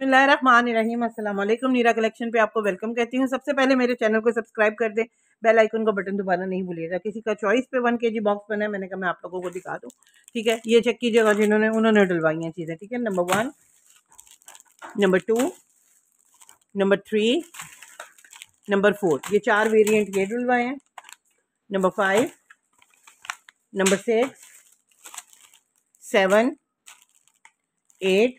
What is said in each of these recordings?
बसमीम अल्लाम नीरा कलेक्शन पे आपको वेलकम कहती हूँ सबसे पहले मेरे चैनल को सब्सक्राइब कर दें बेल आइकन का बटन दोबारा नहीं भूलिएगा किसी का चॉइस पे वन के जी बॉक्स बना है मैंने कहा मैं आप लोगों को दिखा दूँ ठीक है ये चेक कीजिएगा जिन्होंने उन्होंने डलवाई हैं चीज़ें ठीक है number one number two number three number four ये चार वेरियंट ये डलवाए हैं number five number six seven eight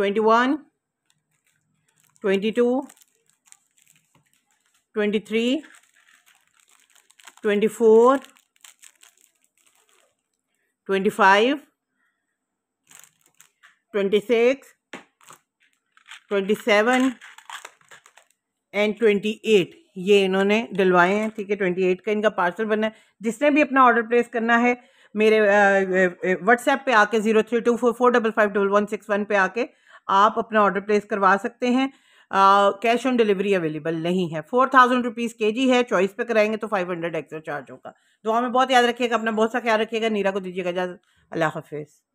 twenty one twenty two twenty three twenty four twenty five twenty six twenty seven and twenty eight ये इन्होंने डलवाए हैं ठीक है ट्वेंटी एट का इनका पार्सल बनना है जिसने भी अपना ऑर्डर प्लेस करना है मेरे व्हाट्सएप पे आके zero three two four four double five double one six one पे आके आप अपना ऑर्डर प्लेस करवा सकते हैं कैश ऑन डिलीवरी अवेलेबल नहीं है फोर थाउजेंड रुपीज़ के जी है चॉइस पे कराएंगे तो फाइव हंड्रेड एक्स्ट्रा चार्ज होगा दुआ में बहुत याद रखिएगा अपना बहुत सा ख्याल रखिएगा नीरा को दीजिएगा इजाज़त अल्लाह हाफिज़